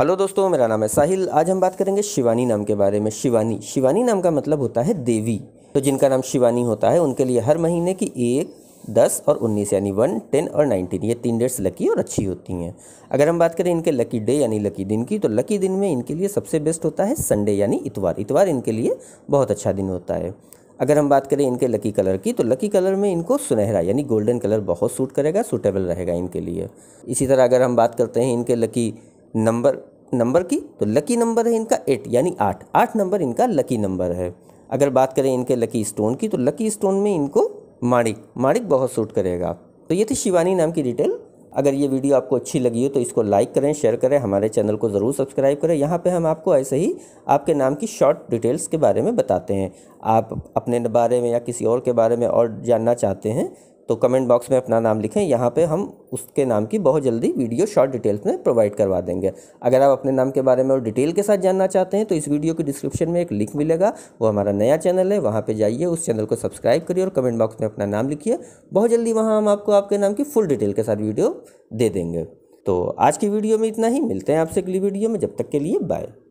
hello दोस्तों मेरा नाम है साहिल आज हम बात करेंगे शिवानी नाम के बारे में शिवानी शिवानी नाम का मतलब होता है देवी तो जिनका नाम शिवानी होता है उनके लिए हर महीने की एक दस और उन्नीस यानी वन टेन और नाइनटीन ये तीन डेट्स लकी और अच्छी होती हैं अगर हम बात करें इनके लकी डे यानी लकी दिन की तो लकी दिन में इनके लिए सबसे बेस्ट होता है संडे यानी इतवार इतवार इनके लिए बहुत अच्छा दिन होता है अगर हम बात करें इनके लकी कलर की तो लकी कलर में इनको सुनहरा यानी गोल्डन कलर बहुत सूट करेगा सूटेबल रहेगा इनके लिए इसी तरह अगर हम बात करते हैं इनके लकी नंबर नंबर की तो लकी नंबर है इनका एट यानी आठ आठ नंबर इनका लकी नंबर है अगर बात करें इनके लकी स्टोन की तो लकी स्टोन में इनको माणिक माणिक बहुत सूट करेगा तो ये थी शिवानी नाम की डिटेल अगर ये वीडियो आपको अच्छी लगी हो तो इसको लाइक करें शेयर करें हमारे चैनल को ज़रूर सब्सक्राइब करें यहाँ पे हम आपको ऐसे ही आपके नाम की शॉर्ट डिटेल्स के बारे में बताते हैं आप अपने बारे में या किसी और के बारे में और जानना चाहते हैं तो कमेंट बॉक्स में अपना नाम लिखें यहाँ पे हम उसके नाम की बहुत जल्दी वीडियो शॉर्ट डिटेल्स में प्रोवाइड करवा देंगे अगर आप अपने नाम के बारे में और डिटेल के साथ जानना चाहते हैं तो इस वीडियो की डिस्क्रिप्शन में एक लिंक मिलेगा वो हमारा नया चैनल है वहाँ पर जाइए उस चैनल को सब्सक्राइब करिए और कमेंट बॉक्स में अपना नाम लिखिए बहुत जल्दी वहाँ हम आपको आपके नाम की फुल डिटेल के साथ वीडियो दे देंगे तो आज की वीडियो में इतना ही मिलते हैं आपसे अगली वीडियो में जब तक के लिए बाय